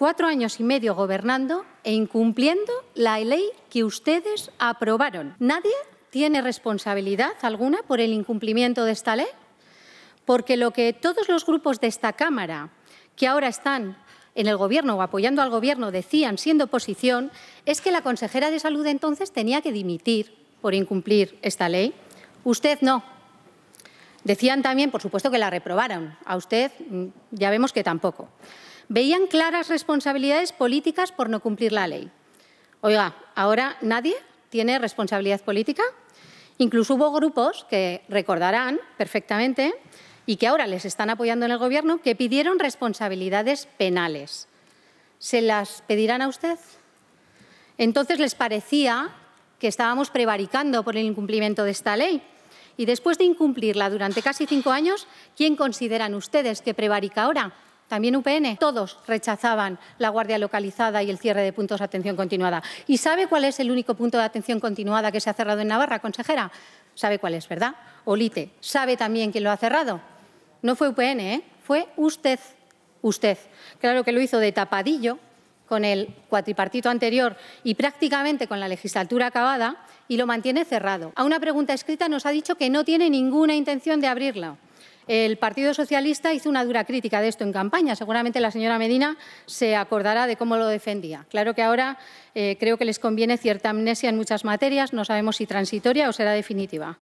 cuatro años y medio gobernando e incumpliendo la ley que ustedes aprobaron. Nadie tiene responsabilidad alguna por el incumplimiento de esta ley, porque lo que todos los grupos de esta Cámara que ahora están en el Gobierno o apoyando al Gobierno decían, siendo oposición, es que la consejera de Salud entonces tenía que dimitir por incumplir esta ley. Usted no, Decían también, por supuesto, que la reprobaron. A usted mm, ya vemos que tampoco. Veían claras responsabilidades políticas por no cumplir la ley. Oiga, ahora nadie tiene responsabilidad política. Incluso hubo grupos que recordarán perfectamente y que ahora les están apoyando en el Gobierno que pidieron responsabilidades penales. ¿Se las pedirán a usted? Entonces les parecía que estábamos prevaricando por el incumplimiento de esta ley. Y después de incumplirla durante casi cinco años, ¿quién consideran ustedes que prevarica ahora? También UPN. Todos rechazaban la guardia localizada y el cierre de puntos de atención continuada. ¿Y sabe cuál es el único punto de atención continuada que se ha cerrado en Navarra, consejera? ¿Sabe cuál es, verdad? Olite. ¿Sabe también quién lo ha cerrado? No fue UPN, ¿eh? fue usted. Usted. Claro que lo hizo de tapadillo con el cuatripartito anterior y prácticamente con la legislatura acabada y lo mantiene cerrado. A una pregunta escrita nos ha dicho que no tiene ninguna intención de abrirla. El Partido Socialista hizo una dura crítica de esto en campaña. Seguramente la señora Medina se acordará de cómo lo defendía. Claro que ahora eh, creo que les conviene cierta amnesia en muchas materias. No sabemos si transitoria o será definitiva.